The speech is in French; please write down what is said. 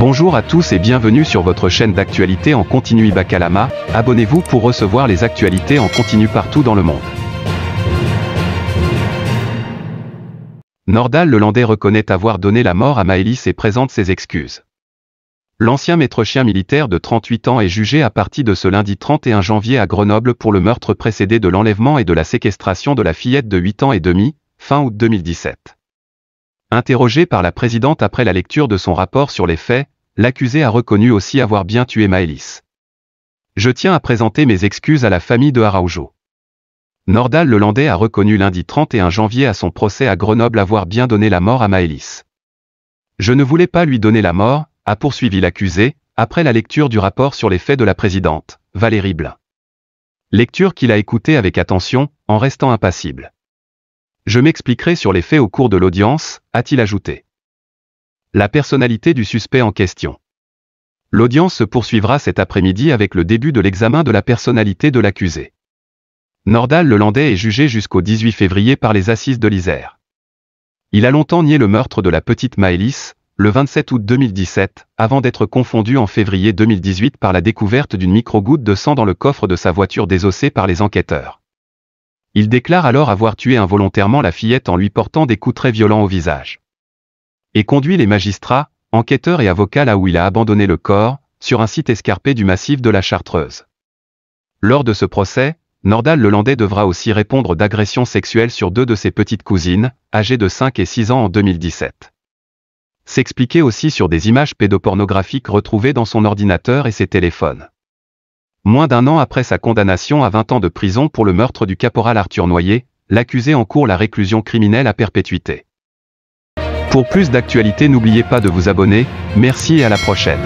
Bonjour à tous et bienvenue sur votre chaîne d'actualités en continu Bacalama, abonnez-vous pour recevoir les actualités en continu partout dans le monde. Nordal le Landais reconnaît avoir donné la mort à Maëlys et présente ses excuses. L'ancien maître chien militaire de 38 ans est jugé à partir de ce lundi 31 janvier à Grenoble pour le meurtre précédé de l'enlèvement et de la séquestration de la fillette de 8 ans et demi, fin août 2017. Interrogé par la présidente après la lecture de son rapport sur les faits, l'accusé a reconnu aussi avoir bien tué Maëlys. Je tiens à présenter mes excuses à la famille de Araujo. Nordal Lelandais a reconnu lundi 31 janvier à son procès à Grenoble avoir bien donné la mort à Maëlys. Je ne voulais pas lui donner la mort, a poursuivi l'accusé, après la lecture du rapport sur les faits de la présidente, Valérie Blin. Lecture qu'il a écoutée avec attention, en restant impassible. Je m'expliquerai sur les faits au cours de l'audience, a-t-il ajouté. La personnalité du suspect en question. L'audience se poursuivra cet après-midi avec le début de l'examen de la personnalité de l'accusé. Nordal Landais est jugé jusqu'au 18 février par les assises de l'Isère. Il a longtemps nié le meurtre de la petite Maëlys, le 27 août 2017, avant d'être confondu en février 2018 par la découverte d'une micro-goutte de sang dans le coffre de sa voiture désossée par les enquêteurs. Il déclare alors avoir tué involontairement la fillette en lui portant des coups très violents au visage. Et conduit les magistrats, enquêteurs et avocats là où il a abandonné le corps, sur un site escarpé du massif de la Chartreuse. Lors de ce procès, Nordal Lelandais devra aussi répondre d'agressions sexuelles sur deux de ses petites cousines, âgées de 5 et 6 ans en 2017. S'expliquer aussi sur des images pédopornographiques retrouvées dans son ordinateur et ses téléphones. Moins d'un an après sa condamnation à 20 ans de prison pour le meurtre du caporal Arthur Noyer, l'accusé encourt la réclusion criminelle à perpétuité. Pour plus d'actualités n'oubliez pas de vous abonner, merci et à la prochaine.